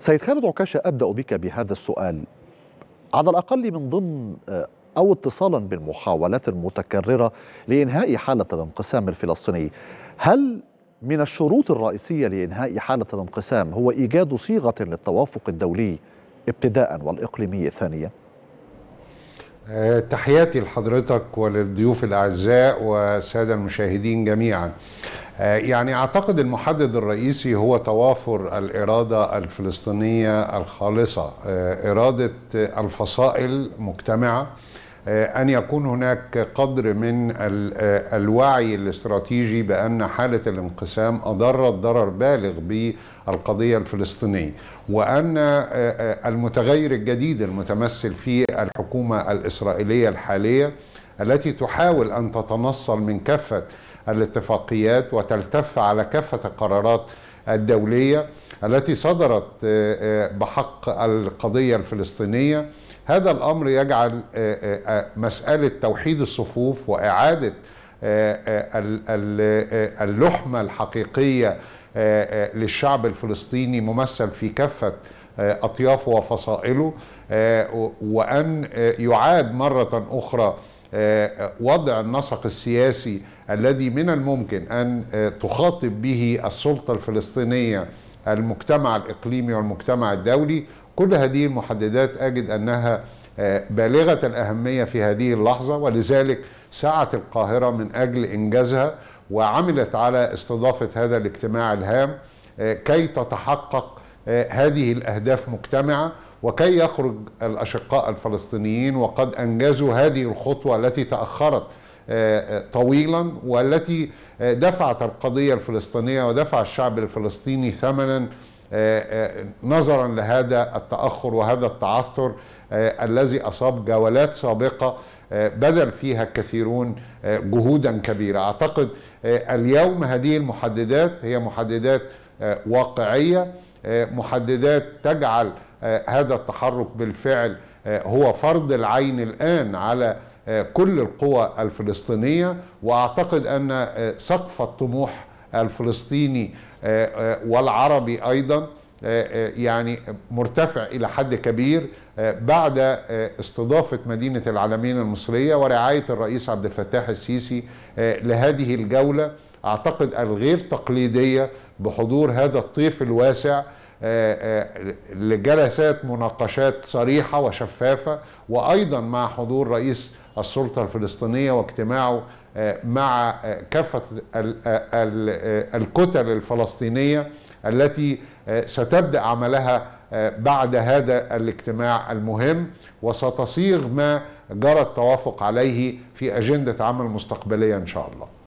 سيد خالد عكاشة أبدأ بك بهذا السؤال على الأقل من ضمن آه، أو اتصالا بالمحاولات المتكررة لإنهاء حالة الانقسام الفلسطيني هل من الشروط الرئيسية لإنهاء حالة الانقسام هو إيجاد صيغة للتوافق الدولي ابتداء والإقليمي ثانيا آه، تحياتي لحضرتك وللضيوف الأعزاء والسادة المشاهدين جميعا آه، يعني اعتقد المحدد الرئيسي هو توافر الاراده الفلسطينيه الخالصه آه، اراده الفصائل مجتمعه آه، ان يكون هناك قدر من الوعي الاستراتيجي بان حاله الانقسام اضرت ضرر بالغ بالقضيه الفلسطينيه وان المتغير الجديد المتمثل في الحكومه الاسرائيليه الحاليه التي تحاول أن تتنصل من كافة الاتفاقيات وتلتف على كافة القرارات الدولية التي صدرت آه، آه، بحق القضية الفلسطينية هذا الأمر يجعل آه، مسألة توحيد الصفوف وإعادة اللحمة الحقيقية للشعب الفلسطيني ممثل في كافة أطيافه وفصائله وأن يعاد مرة أخرى آه، وضع النسق السياسي الذي من الممكن ان آه، تخاطب به السلطه الفلسطينيه المجتمع الاقليمي والمجتمع الدولي كل هذه المحددات اجد انها آه، بالغه الاهميه في هذه اللحظه ولذلك سعت القاهره من اجل انجازها وعملت على استضافه هذا الاجتماع الهام كي تتحقق آه، هذه الأهداف مجتمعة وكي يخرج الأشقاء الفلسطينيين وقد أنجزوا هذه الخطوة التي تأخرت آه، آه، طويلا والتي دفعت القضية الفلسطينية ودفع الشعب الفلسطيني ثمنا نظرا لهذا التأخر وهذا التعثر الذي أصاب جولات سابقة بذل فيها الكثيرون جهودا كبيرة أعتقد اليوم هذه المحددات هي محددات واقعية آه، محددات تجعل آه، هذا التحرك بالفعل آه، هو فرض العين الآن على كل القوى الفلسطينية وأعتقد أن سقف الطموح الفلسطيني والعربي أيضا يعني مرتفع إلى حد كبير بعد استضافة مدينة العالمين المصرية ورعاية الرئيس عبد الفتاح السيسي لهذه الجولة اعتقد الغير تقليديه بحضور هذا الطيف الواسع آه، آه، لجلسات مناقشات صريحه وشفافه وايضا مع حضور رئيس السلطه الفلسطينيه واجتماعه آه، مع كافه الكتل الفلسطينيه التي ستبدا عملها بعد هذا الاجتماع المهم وستصيغ ما جرى التوافق عليه في اجنده عمل مستقبليه ان شاء الله